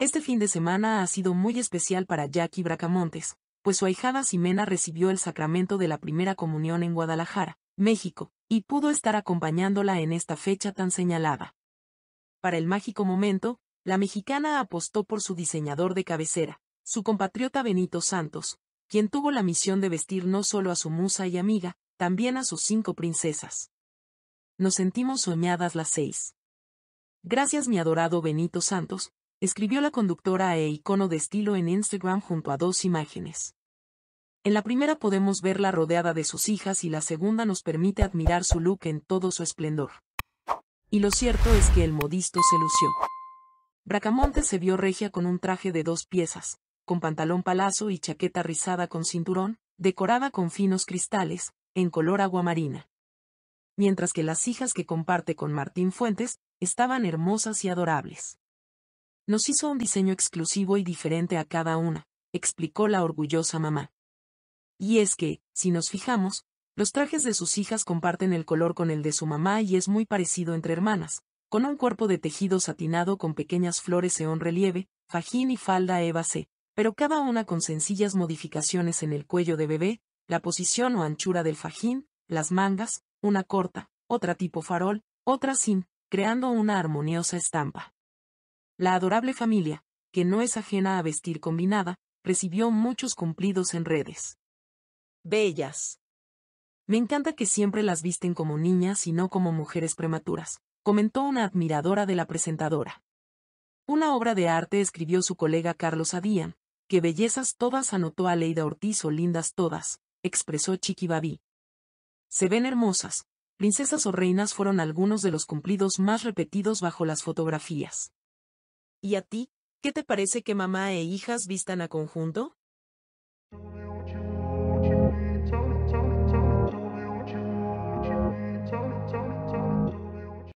Este fin de semana ha sido muy especial para Jackie Bracamontes, pues su ahijada Ximena recibió el sacramento de la primera comunión en Guadalajara, México, y pudo estar acompañándola en esta fecha tan señalada. Para el mágico momento, la mexicana apostó por su diseñador de cabecera, su compatriota Benito Santos, quien tuvo la misión de vestir no solo a su musa y amiga, también a sus cinco princesas. Nos sentimos soñadas las seis. Gracias mi adorado Benito Santos, escribió la conductora e icono de estilo en Instagram junto a dos imágenes. En la primera podemos verla rodeada de sus hijas y la segunda nos permite admirar su look en todo su esplendor. Y lo cierto es que el modisto se lució. Bracamonte se vio regia con un traje de dos piezas, con pantalón palazo y chaqueta rizada con cinturón, decorada con finos cristales, en color aguamarina. Mientras que las hijas que comparte con Martín Fuentes, estaban hermosas y adorables. Nos hizo un diseño exclusivo y diferente a cada una, explicó la orgullosa mamá. Y es que, si nos fijamos, los trajes de sus hijas comparten el color con el de su mamá y es muy parecido entre hermanas, con un cuerpo de tejido satinado con pequeñas flores en relieve, fajín y falda EVA-C, pero cada una con sencillas modificaciones en el cuello de bebé, la posición o anchura del fajín, las mangas, una corta, otra tipo farol, otra sin, creando una armoniosa estampa. La adorable familia, que no es ajena a vestir combinada, recibió muchos cumplidos en redes. Bellas. Me encanta que siempre las visten como niñas y no como mujeres prematuras, comentó una admiradora de la presentadora. Una obra de arte escribió su colega Carlos Adían, que bellezas todas anotó a Leida Ortiz o lindas todas, expresó Chiquibabí. Se ven hermosas, princesas o reinas fueron algunos de los cumplidos más repetidos bajo las fotografías. ¿Y a ti? ¿Qué te parece que mamá e hijas vistan a conjunto?